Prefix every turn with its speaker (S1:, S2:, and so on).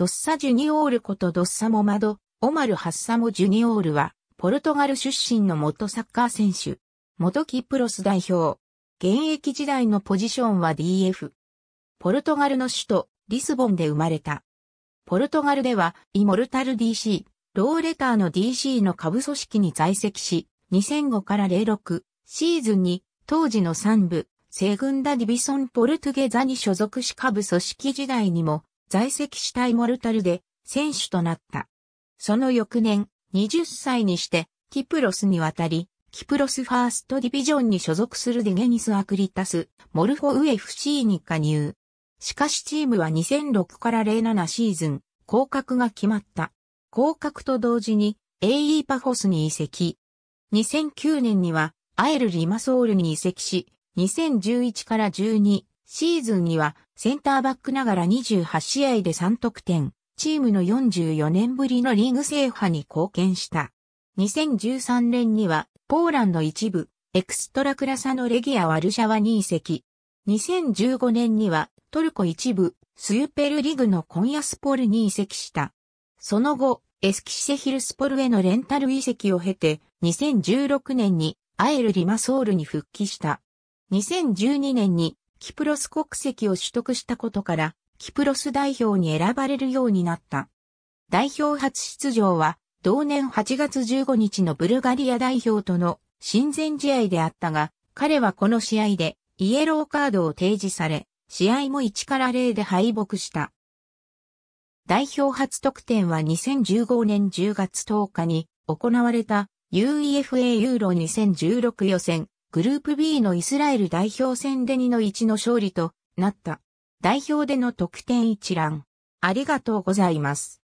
S1: ドッサ・ジュニオールことドッサ・モマド、オマル・ハッサモ・ジュニオールは、ポルトガル出身の元サッカー選手、元キプロス代表。現役時代のポジションは DF。ポルトガルの首都、リスボンで生まれた。ポルトガルでは、イモルタル DC、ローレターの DC の下部組織に在籍し、2005から06シーズンに、当時の3部、セグンダディビソン・ポルトゲザに所属し下部組織時代にも、在籍したイモルタルで選手となった。その翌年、20歳にして、キプロスに渡り、キプロスファーストディビジョンに所属するディゲニス・アクリタス、モルフォウエフ・シーに加入。しかしチームは2006から07シーズン、降格が決まった。降格と同時に AE パフォスに移籍。2009年にはアエル・リマソールに移籍し、2011から12シーズンにはセンターバックながら28試合で3得点、チームの44年ぶりのリーグ制覇に貢献した。2013年には、ポーランド一部、エクストラクラサのレギア・ワルシャワに移籍。2015年には、トルコ一部、スユペルリグのコンヤスポルに移籍した。その後、エスキシェヒルスポルへのレンタル移籍を経て、2016年に、アエル・リマソールに復帰した。2012年に、キプロス国籍を取得したことから、キプロス代表に選ばれるようになった。代表初出場は、同年8月15日のブルガリア代表との親善試合であったが、彼はこの試合でイエローカードを提示され、試合も1から0で敗北した。代表初得点は2015年10月10日に行われた UEFA ユーロ2016予選グループ B のイスラエル代表戦で2の1の勝利となった。代表での得点一覧。ありが
S2: とうございます。